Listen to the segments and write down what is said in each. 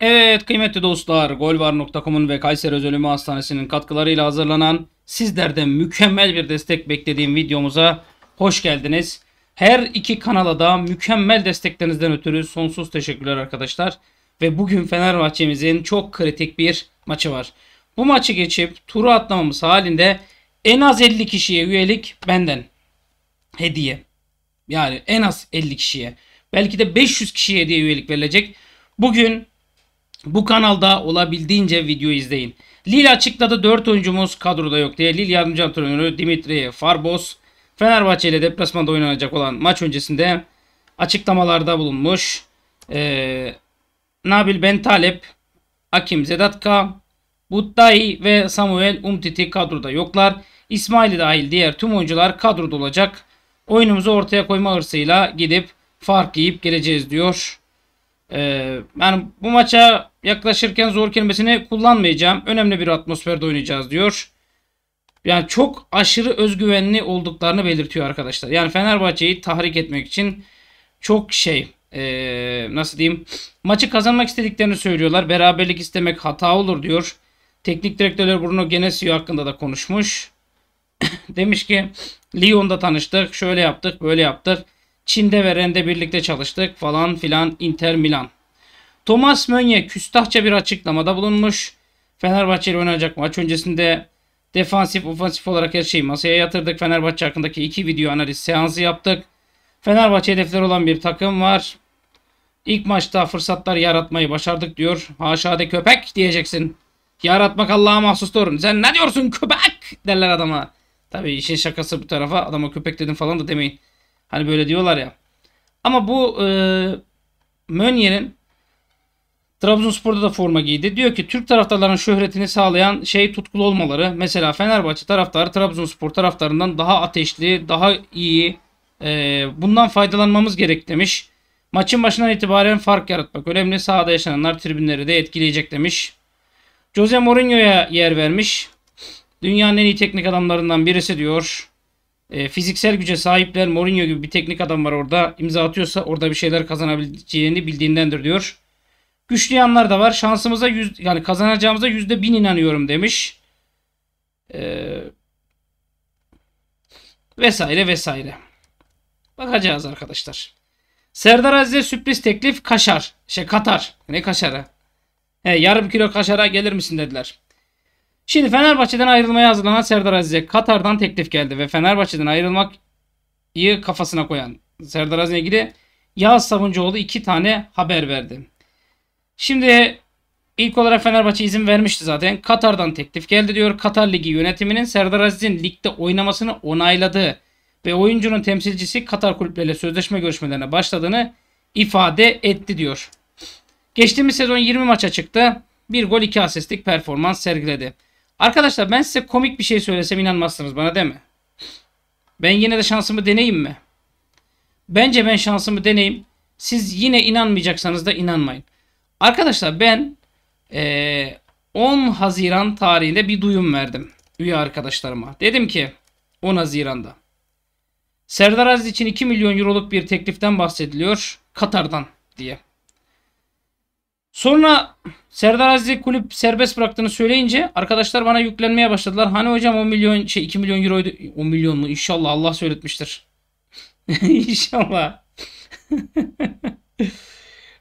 Evet kıymetli dostlar golvar.com'un ve Kayseri Özölümü Hastanesi'nin katkılarıyla hazırlanan sizlerden mükemmel bir destek beklediğim videomuza hoş geldiniz. Her iki kanala da mükemmel desteklerinizden ötürü sonsuz teşekkürler arkadaşlar. Ve bugün Fenerbahçe'mizin çok kritik bir maçı var. Bu maçı geçip turu atlamamız halinde en az 50 kişiye üyelik benden hediye. Yani en az 50 kişiye. Belki de 500 kişiye hediye üyelik verilecek. Bugün bu kanalda olabildiğince video izleyin. Lille açıkladı 4 oyuncumuz kadroda yok diye. Lille yardımcı antrenörü Dimitri Farbos Fenerbahçe ile deplasmanda oynanacak olan maç öncesinde açıklamalarda bulunmuş. Ee, Nabil Bentaleb, Akim Zedatka, Buttay ve Samuel Umtiti kadroda yoklar. İsmail dahil diğer tüm oyuncular kadroda olacak. Oyunumuzu ortaya koyma hırsıyla gidip fark yiyip geleceğiz diyor. Ee, yani bu maça Yaklaşırken zor kelimesini kullanmayacağım. Önemli bir atmosferde oynayacağız diyor. Yani çok aşırı özgüvenli olduklarını belirtiyor arkadaşlar. Yani Fenerbahçe'yi tahrik etmek için çok şey ee, nasıl diyeyim maçı kazanmak istediklerini söylüyorlar. Beraberlik istemek hata olur diyor. Teknik direktörler Bruno Genesio hakkında da konuşmuş. Demiş ki Lyon'da tanıştık. Şöyle yaptık böyle yaptık. Çin'de ve Ren'de birlikte çalıştık falan filan Inter Milan. Thomas Mönye küstahça bir açıklamada bulunmuş. Fenerbahçe ile oynayacak maç öncesinde defansif ofansif olarak her şeyi masaya yatırdık. Fenerbahçe hakkındaki iki video analiz seansı yaptık. Fenerbahçe hedefleri olan bir takım var. İlk maçta fırsatlar yaratmayı başardık diyor. Haşa de köpek diyeceksin. Yaratmak Allah'a mahsus Sen ne diyorsun köpek derler adama. Tabi işin şakası bu tarafa adama köpek dedim falan da demeyin. Hani böyle diyorlar ya. Ama bu e, Mönye'nin Trabzonspor'da da forma giydi. Diyor ki Türk taraftarların şöhretini sağlayan şey tutkulu olmaları. Mesela Fenerbahçe taraftarı Trabzonspor taraftarından daha ateşli, daha iyi. E, bundan faydalanmamız gerek demiş. Maçın başından itibaren fark yaratmak önemli. Sahada yaşananlar tribünleri de etkileyecek demiş. Jose Mourinho'ya yer vermiş. Dünyanın en iyi teknik adamlarından birisi diyor. E, fiziksel güce sahipler Mourinho gibi bir teknik adam var orada. İmza atıyorsa orada bir şeyler kazanabileceğini bildiğindendir diyor. Güçlü yanlar da var. Şansımıza yüz, yani kazanacağımıza yüzde bin inanıyorum demiş. Ee, vesaire vesaire. Bakacağız arkadaşlar. Serdar Aziz'e sürpriz teklif kaşar. Şey Katar. Ne kaşara He, yarım kilo kaşara gelir misin dediler. Şimdi Fenerbahçe'den ayrılmaya hazırlanan Serdar Aziz'e Katar'dan teklif geldi ve Fenerbahçe'den ayrılmak iyi kafasına koyan Serdar Aziz'e ilgili Yağız Sabuncuoğlu iki tane haber verdi. Şimdi ilk olarak Fenerbahçe izin vermişti zaten. Katar'dan teklif geldi diyor. Katar Ligi yönetiminin Serdar Aziz'in ligde oynamasını onayladığı ve oyuncunun temsilcisi Katar kulüpleriyle sözleşme görüşmelerine başladığını ifade etti diyor. Geçtiğimiz sezon 20 maça çıktı. bir gol iki asistlik performans sergiledi. Arkadaşlar ben size komik bir şey söylesem inanmazsınız bana değil mi? Ben yine de şansımı deneyeyim mi? Bence ben şansımı deneyim. Siz yine inanmayacaksanız da inanmayın. Arkadaşlar ben e, 10 Haziran tarihinde bir duyum verdim üye arkadaşlarıma. Dedim ki 10 Haziran'da. Serdar Aziz için 2 milyon euroluk bir tekliften bahsediliyor. Katar'dan diye. Sonra Serdar Aziz'i kulüp serbest bıraktığını söyleyince arkadaşlar bana yüklenmeye başladılar. Hani hocam 10 milyon şey 2 milyon euroydu. 10 milyon mu? İnşallah Allah söyletmiştir. İnşallah.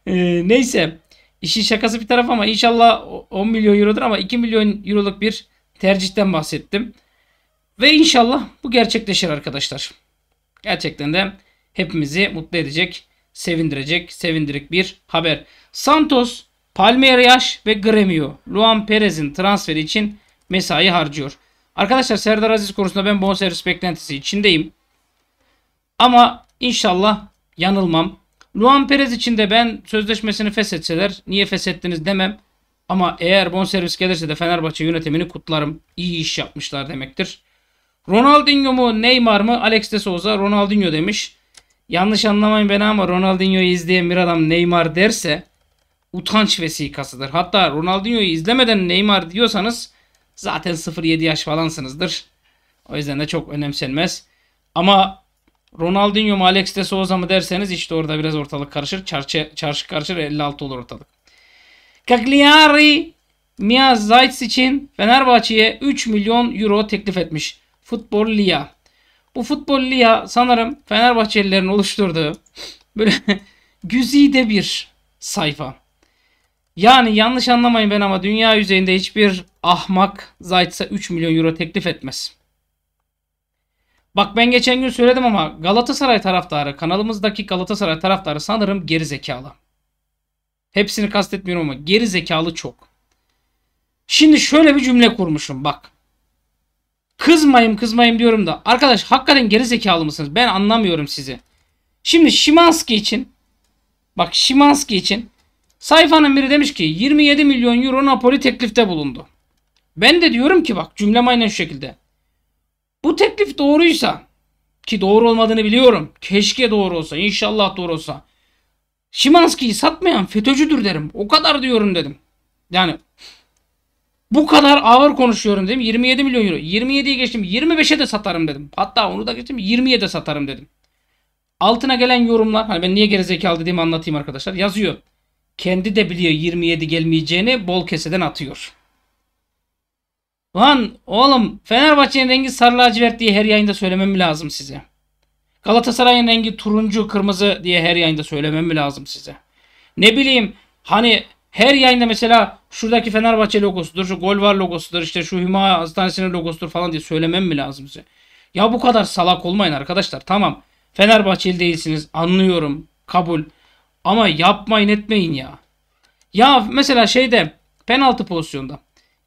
ee, neyse. İşin şakası bir taraf ama inşallah 10 milyon eurodur ama 2 milyon euroluk bir tercihten bahsettim. Ve inşallah bu gerçekleşir arkadaşlar. Gerçekten de hepimizi mutlu edecek, sevindirecek, sevindirik bir haber. Santos, Palmeiras ve Gremio, Luan Perez'in transferi için mesai harcıyor. Arkadaşlar Serdar Aziz konusunda ben bonservis beklentisi içindeyim. Ama inşallah yanılmam. Luan Perez için de ben sözleşmesini feshetseler niye feshettiniz demem. Ama eğer bonservis gelirse de Fenerbahçe yönetimini kutlarım. İyi iş yapmışlar demektir. Ronaldinho mu Neymar mı Alex de Souza Ronaldinho demiş. Yanlış anlamayın beni ama Ronaldinho'yu izleyen bir adam Neymar derse utanç vesikasıdır. Hatta Ronaldinho'yu izlemeden Neymar diyorsanız zaten 0-7 yaş falansınızdır. O yüzden de çok önemsenmez. Ama Ronaldinho mu Alex de Souza mı derseniz işte orada biraz ortalık karışır. Çarşı, çarşı karışır 56 olur ortalık. Cagliari Mia Zaitz için Fenerbahçe'ye 3 milyon euro teklif etmiş. Futbol Liga. Bu Futbol Liga sanırım Fenerbahçelilerin oluşturduğu böyle güzide bir sayfa. Yani yanlış anlamayın ben ama dünya yüzeyinde hiçbir ahmak Zayt'sa 3 milyon euro teklif etmez. Bak ben geçen gün söyledim ama Galatasaray taraftarı, kanalımızdaki Galatasaray taraftarı sanırım geri zekalı. Hepsini kastetmiyorum ama geri zekalı çok. Şimdi şöyle bir cümle kurmuşum bak. Kızmayım kızmayım diyorum da arkadaş hakikaten geri zekalı mısınız? Ben anlamıyorum sizi. Şimdi Şimanski için bak Şimanski için sayfanın biri demiş ki 27 milyon euro Napoli teklifte bulundu. Ben de diyorum ki bak cümlem aynen şu şekilde. Bu teklif doğruysa ki doğru olmadığını biliyorum. Keşke doğru olsa. inşallah doğru olsa. Şimanski'yi satmayan FETÖ'cüdür derim. O kadar diyorum dedim. Yani bu kadar ağır konuşuyorum dedim. 27 milyon euro. 27'yi geçtim. 25'e de satarım dedim. Hatta onu da geçtim. 20'ye de satarım dedim. Altına gelen yorumlar. Hani ben niye gerizekalı dediğimi anlatayım arkadaşlar. Yazıyor. Kendi de biliyor 27 gelmeyeceğini bol keseden atıyor. Lan oğlum Fenerbahçe'nin rengi sarı lacivert diye her yayında söylemem lazım size. Galatasaray'ın rengi turuncu kırmızı diye her yayında söylemem lazım size. Ne bileyim hani her yayında mesela şuradaki Fenerbahçe logosudur, şu gol var logosudur, işte şu Hüma Hastanesi'nin logosudur falan diye söylemem mi lazım size? Ya bu kadar salak olmayın arkadaşlar. Tamam Fenerbahçeli değilsiniz anlıyorum kabul. Ama yapmayın etmeyin ya. Ya mesela şeyde penaltı pozisyonda.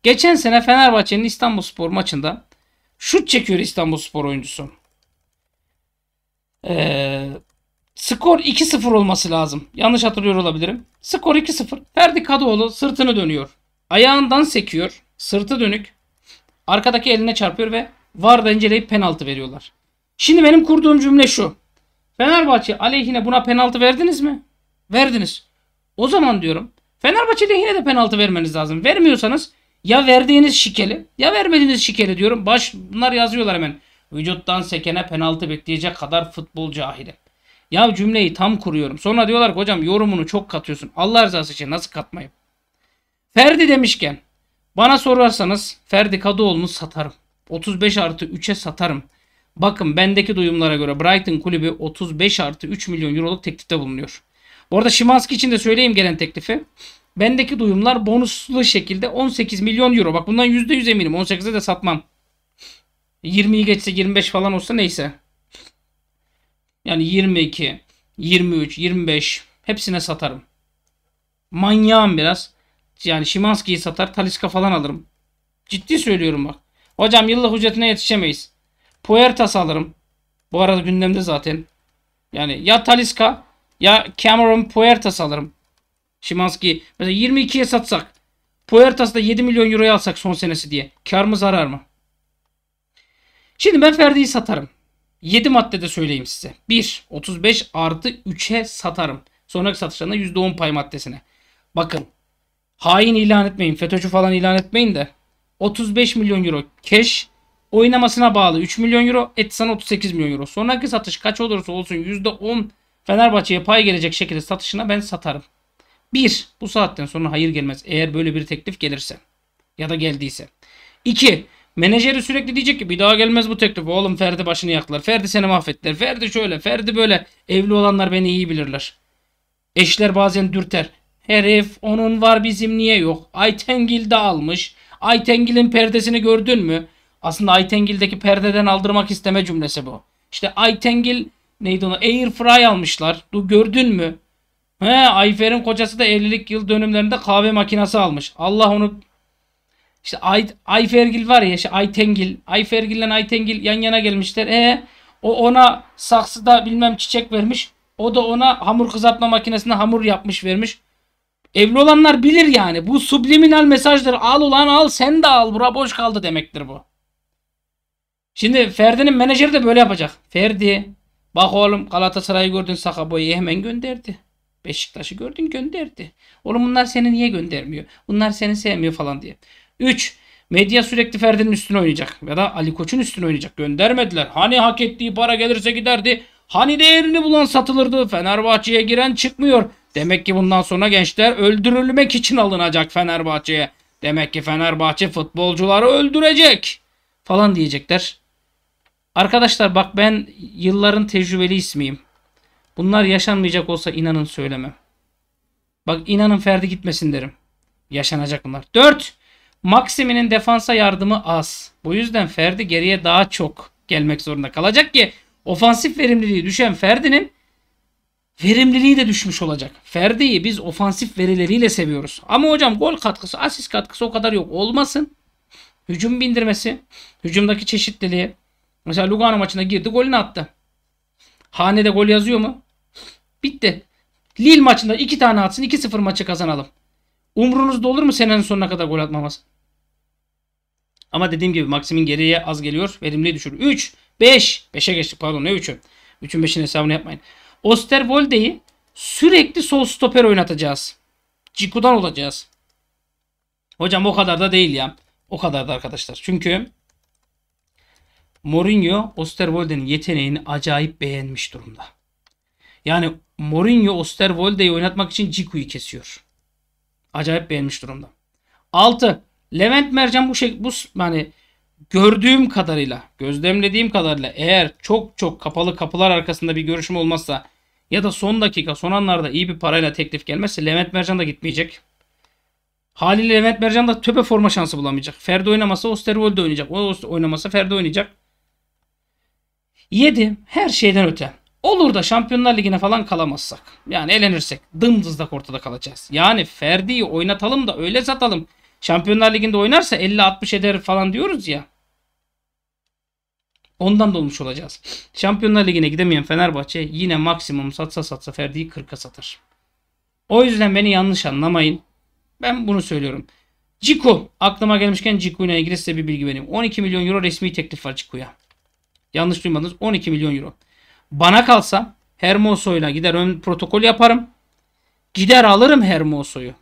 Geçen sene Fenerbahçe'nin İstanbulspor maçında şut çekiyor İstanbulspor oyuncusu. Ee, skor 2-0 olması lazım. Yanlış hatırlıyor olabilirim. Skor 2-0. Ferdi Kadıoğlu sırtını dönüyor. Ayağından sekiyor. Sırtı dönük. Arkadaki eline çarpıyor ve var inceleyip penaltı veriyorlar. Şimdi benim kurduğum cümle şu. Fenerbahçe aleyhine buna penaltı verdiniz mi? Verdiniz. O zaman diyorum Fenerbahçe lehine de penaltı vermeniz lazım. Vermiyorsanız ya verdiğiniz şikeli ya vermediğiniz şikeli diyorum. Baş bunlar yazıyorlar hemen. Vücuttan sekene penaltı bekleyecek kadar futbol cahili. Ya cümleyi tam kuruyorum. Sonra diyorlar ki hocam yorumunu çok katıyorsun. Allah rızası için nasıl katmayayım? Ferdi demişken bana sorarsanız Ferdi Kadıoğlu'nu satarım. 35 artı 3'e satarım. Bakın bendeki duyumlara göre Brighton kulübü 35 artı 3 milyon euroluk teklifte bulunuyor. Bu arada Şimanski için de söyleyeyim gelen teklifi. Bendeki duyumlar bonuslu şekilde 18 milyon euro. Bak bundan %100 eminim. 18'e de satmam. 20'yi geçse 25 falan olsa neyse. Yani 22, 23, 25 hepsine satarım. Manyağım biraz. Yani Şimanski'yi satar, Taliska falan alırım. Ciddi söylüyorum bak. Hocam yıllık ücretine yetişemeyiz. Puertas alırım. Bu arada gündemde zaten. Yani ya Taliska ya Cameron Puertas alırım. Şimanski. Mesela 22'ye satsak. da 7 milyon euroya alsak son senesi diye. Kar mı zarar mı? Şimdi ben Ferdi'yi satarım. 7 maddede söyleyeyim size. 1. 35 artı 3'e satarım. Sonraki satışlarında %10 pay maddesine. Bakın. Hain ilan etmeyin. FETÖ'cü falan ilan etmeyin de. 35 milyon euro cash. Oynamasına bağlı 3 milyon euro. Etsan 38 milyon euro. Sonraki satış kaç olursa olsun %10 Fenerbahçe'ye pay gelecek şekilde satışına ben satarım. 1. Bu saatten sonra hayır gelmez. Eğer böyle bir teklif gelirse ya da geldiyse. 2. Menajeri sürekli diyecek ki bir daha gelmez bu teklif. Oğlum Ferdi başını yaktılar. Ferdi seni mahvettiler. Ferdi şöyle, Ferdi böyle. Evli olanlar beni iyi bilirler. Eşler bazen dürter. Herif onun var bizim niye yok? Aytengil de almış. Aytengil'in perdesini gördün mü? Aslında Aytengil'deki perdeden aldırmak isteme cümlesi bu. İşte Aytengil neydi onu? Airfry almışlar. Du gördün mü? He, Ayfer'in kocası da evlilik yıl dönümlerinde kahve makinesi almış. Allah onu işte Ay, Ayfergil var ya işte Aytengil. Ayfergil ile Aytengil yan yana gelmişler. E o ona saksıda bilmem çiçek vermiş. O da ona hamur kızartma makinesinde hamur yapmış vermiş. Evli olanlar bilir yani. Bu subliminal mesajdır. Al ulan al sen de al. Bura boş kaldı demektir bu. Şimdi Ferdi'nin menajeri de böyle yapacak. Ferdi bak oğlum Galatasaray'ı gördün Sakaboy'u hemen gönderdi. Beşiktaş'ı gördün gönderdi. Oğlum bunlar seni niye göndermiyor? Bunlar seni sevmiyor falan diye. 3. Medya sürekli Ferdi'nin üstüne oynayacak. Ya da Ali Koç'un üstüne oynayacak. Göndermediler. Hani hak ettiği para gelirse giderdi. Hani değerini bulan satılırdı. Fenerbahçe'ye giren çıkmıyor. Demek ki bundan sonra gençler öldürülmek için alınacak Fenerbahçe'ye. Demek ki Fenerbahçe futbolcuları öldürecek. Falan diyecekler. Arkadaşlar bak ben yılların tecrübeli ismiyim. Bunlar yaşanmayacak olsa inanın söylemem. Bak inanın Ferdi gitmesin derim. Yaşanacak bunlar. 4. Maksimi'nin defansa yardımı az. Bu yüzden Ferdi geriye daha çok gelmek zorunda kalacak ki ofansif verimliliği düşen Ferdi'nin verimliliği de düşmüş olacak. Ferdi'yi biz ofansif verileriyle seviyoruz. Ama hocam gol katkısı, asist katkısı o kadar yok. Olmasın. Hücum bindirmesi, hücumdaki çeşitliliği. Mesela Lugano maçına girdi, golünü attı. Hanede gol yazıyor mu? Bitti. Lille maçında 2 tane atsın 2-0 maçı kazanalım. Umrunuzda olur mu senenin sonuna kadar gol atmaması? Ama dediğim gibi Maxim'in geriye az geliyor. Verimliği düşür. 3, 5, 5'e geçtik pardon ne 3'ü? 3'ün 5'in hesabını yapmayın. Osterwolde'yi sürekli sol stoper oynatacağız. Ciku'dan olacağız. Hocam o kadar da değil ya. O kadar da arkadaşlar. Çünkü Mourinho Osterwolde'nin yeteneğini acayip beğenmiş durumda. Yani Mourinho Osterwolde'yi oynatmak için Ciku'yu kesiyor. Acayip beğenmiş durumda. 6. Levent Mercan bu şey bu yani gördüğüm kadarıyla, gözlemlediğim kadarıyla eğer çok çok kapalı kapılar arkasında bir görüşme olmazsa ya da son dakika, son anlarda iyi bir parayla teklif gelmezse Levent Mercan da gitmeyecek. Haliyle Levent Mercan da töpe forma şansı bulamayacak. Ferdi oynamasa Osterwold'de oynayacak. O oynamasa Ferdi oynayacak. 7. Her şeyden öte. Olur da Şampiyonlar Ligi'ne falan kalamazsak. Yani elenirsek dımdızlak ortada kalacağız. Yani Ferdi'yi oynatalım da öyle satalım. Şampiyonlar Ligi'nde oynarsa 50-60 eder falan diyoruz ya. Ondan dolmuş olacağız. Şampiyonlar Ligi'ne gidemeyen Fenerbahçe yine maksimum satsa satsa Ferdi'yi 40'a satar. O yüzden beni yanlış anlamayın. Ben bunu söylüyorum. Ciku. Aklıma gelmişken Ciku ile ilgili size bir bilgi vereyim. 12 milyon euro resmi teklif var Ciku'ya. Yanlış duymadınız. 12 milyon euro. Bana kalsa Hermoso'yla gider ön protokol yaparım. Gider alırım Hermoso'yu.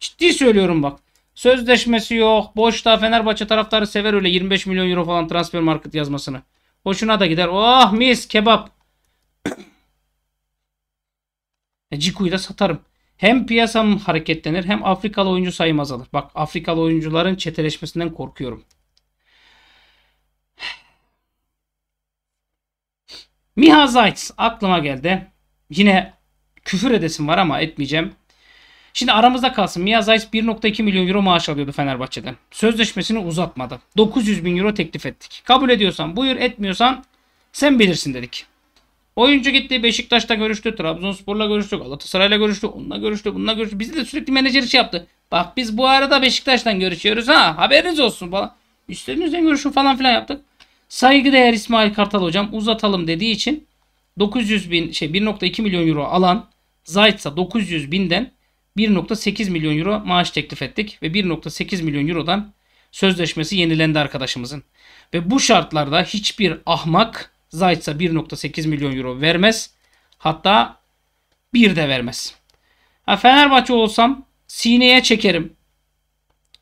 Ciddi söylüyorum bak. Sözleşmesi yok. Boşta Fenerbahçe taraftarı sever öyle 25 milyon euro falan transfer market yazmasını. Hoşuna da gider. Oh mis kebap. e, Ciku'yu da satarım. Hem piyasam hareketlenir hem Afrikalı oyuncu sayım azalır. Bak Afrikalı oyuncuların çeteleşmesinden korkuyorum. Mihazayt aklıma geldi. Yine küfür edesim var ama etmeyeceğim. Şimdi aramızda kalsın. Mihazayt 1.2 milyon euro maaş alıyordu Fenerbahçe'den. Sözleşmesini uzatmadı. 900 bin euro teklif ettik. Kabul ediyorsan buyur etmiyorsan sen bilirsin dedik. Oyuncu gitti Beşiktaş'ta görüştü, Trabzonspor'la görüştü, Galatasaray'la görüştü, onunla görüştü, bununla görüştü. Bizi de sürekli menajer şey yaptı. Bak biz bu arada Beşiktaş'tan görüşüyoruz ha haberiniz olsun falan. İstediğinizden görüşün falan filan yaptık. Saygıdeğer İsmail Kartal hocam uzatalım dediği için 900 bin şey 1.2 milyon euro alan Zayt'sa 900 binden 1.8 milyon euro maaş teklif ettik ve 1.8 milyon eurodan sözleşmesi yenilendi arkadaşımızın. Ve bu şartlarda hiçbir ahmak Zayt'sa 1.8 milyon euro vermez. Hatta bir de vermez. Ha Fenerbahçe olsam sineye çekerim.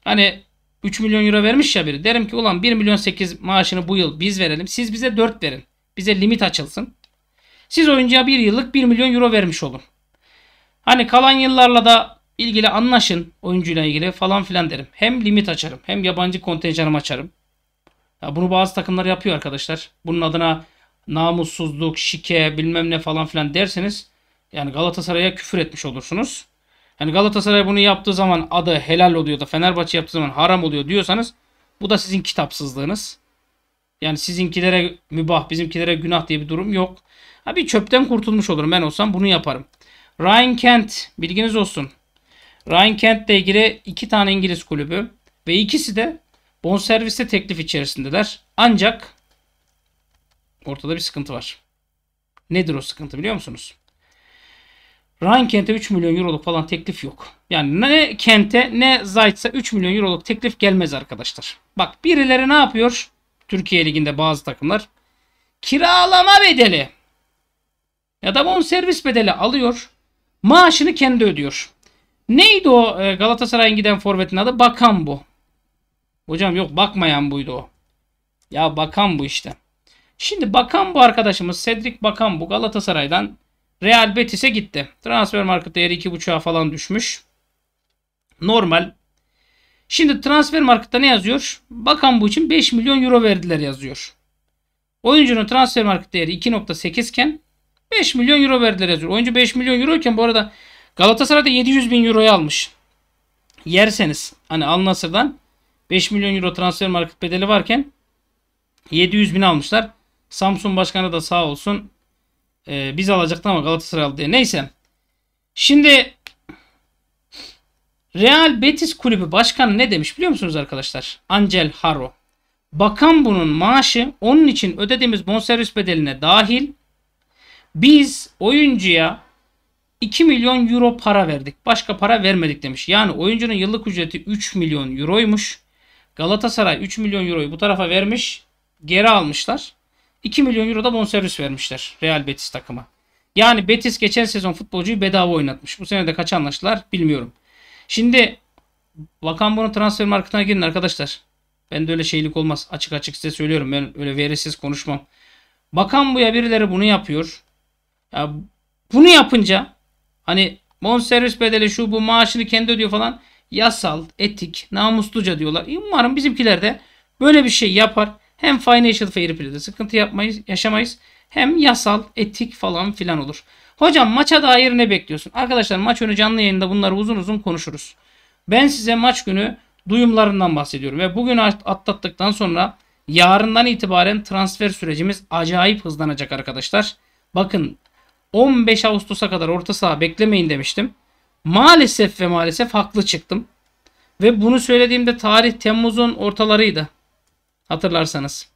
Hani 3 milyon euro vermiş ya biri. Derim ki ulan 1 milyon 8 maaşını bu yıl biz verelim. Siz bize 4 verin. Bize limit açılsın. Siz oyuncuya 1 yıllık 1 milyon euro vermiş olun. Hani kalan yıllarla da ilgili anlaşın oyuncuyla ilgili falan filan derim. Hem limit açarım hem yabancı kontenjanımı açarım. Ya bunu bazı takımlar yapıyor arkadaşlar. Bunun adına namussuzluk, şike bilmem ne falan filan derseniz yani Galatasaray'a küfür etmiş olursunuz. Yani Galatasaray bunu yaptığı zaman adı helal oluyor da Fenerbahçe yaptığı zaman haram oluyor diyorsanız bu da sizin kitapsızlığınız. Yani sizinkilere mübah, bizimkilere günah diye bir durum yok. Ha bir çöpten kurtulmuş olurum ben olsam bunu yaparım. Ryan Kent bilginiz olsun. Ryan Kent ile ilgili iki tane İngiliz kulübü ve ikisi de bonserviste teklif içerisindeler. Ancak ortada bir sıkıntı var. Nedir o sıkıntı biliyor musunuz? Ryan Kent'e 3 milyon euroluk falan teklif yok. Yani ne Kent'e ne Zayt'sa 3 milyon euroluk teklif gelmez arkadaşlar. Bak birileri ne yapıyor? Türkiye Ligi'nde bazı takımlar kiralama bedeli ya da bon servis bedeli alıyor. Maaşını kendi ödüyor. Neydi o e, Galatasaray'ın giden forvetin adı? Bakan bu. Hocam yok bakmayan buydu o. Ya bakan bu işte. Şimdi bakan bu arkadaşımız Cedric Bakan bu Galatasaray'dan Real Betis'e gitti. Transfer market değeri 2.5'a falan düşmüş. Normal. Şimdi transfer markette ne yazıyor? Bakan bu için 5 milyon euro verdiler yazıyor. Oyuncunun transfer market değeri 2.8 iken 5 milyon euro verdiler yazıyor. Oyuncu 5 milyon euro iken bu arada Galatasaray'da 700 bin euroya almış. Yerseniz hani Al Nasır'dan 5 milyon euro transfer market bedeli varken 700 bin almışlar. Samsun Başkanı da sağ olsun ee, biz alacaktı ama Galatasaray aldı diye. Neyse. Şimdi Real Betis kulübü başkanı ne demiş biliyor musunuz arkadaşlar? Angel Haro. Bakan bunun maaşı onun için ödediğimiz bonservis bedeline dahil. Biz oyuncuya 2 milyon euro para verdik. Başka para vermedik demiş. Yani oyuncunun yıllık ücreti 3 milyon euroymuş. Galatasaray 3 milyon euroyu bu tarafa vermiş. Geri almışlar. 2 milyon euro da bonservis vermişler Real Betis takıma. Yani Betis geçen sezon futbolcuyu bedava oynatmış. Bu sene de kaç anlaştılar bilmiyorum. Şimdi Bakan bunu transfer marketine girin arkadaşlar. Ben de öyle şeylik olmaz. Açık açık size söylüyorum. Ben öyle verisiz konuşmam. Bakan buya birileri bunu yapıyor. Ya bunu yapınca hani bonservis bedeli şu bu maaşını kendi ödüyor falan yasal, etik, namusluca diyorlar. E umarım bizimkiler de böyle bir şey yapar. Hem financial fair play'de sıkıntı yapmayız, yaşamayız. Hem yasal, etik falan filan olur. Hocam maça dair ne bekliyorsun? Arkadaşlar maç önü canlı yayında bunları uzun uzun konuşuruz. Ben size maç günü duyumlarından bahsediyorum. Ve bugün atlattıktan sonra yarından itibaren transfer sürecimiz acayip hızlanacak arkadaşlar. Bakın 15 Ağustos'a kadar orta saha beklemeyin demiştim. Maalesef ve maalesef haklı çıktım. Ve bunu söylediğimde tarih Temmuz'un ortalarıydı. Hatırlarsanız.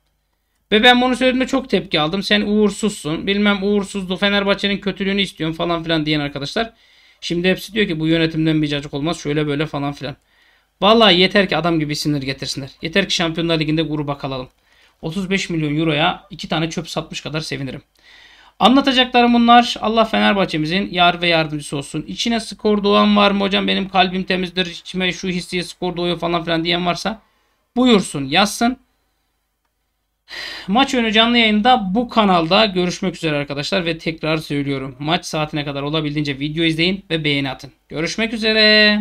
Ve ben bunu söylediğimde çok tepki aldım. Sen uğursuzsun. Bilmem uğursuzdu. Fenerbahçe'nin kötülüğünü istiyorum falan filan diyen arkadaşlar. Şimdi hepsi diyor ki bu yönetimden bir cacık olmaz. Şöyle böyle falan filan. Vallahi yeter ki adam gibi isimleri getirsinler. Yeter ki Şampiyonlar Ligi'nde gruba kalalım. 35 milyon euroya 2 tane çöp satmış kadar sevinirim. Anlatacaklarım bunlar. Allah Fenerbahçe'mizin yar ve yardımcısı olsun. İçine skor doğan var mı hocam? Benim kalbim temizdir. İçime şu hissiye skor doğuyor falan filan diyen varsa buyursun yazsın. Maç önü canlı yayında bu kanalda görüşmek üzere arkadaşlar ve tekrar söylüyorum. Maç saatine kadar olabildiğince video izleyin ve beğeni atın. Görüşmek üzere.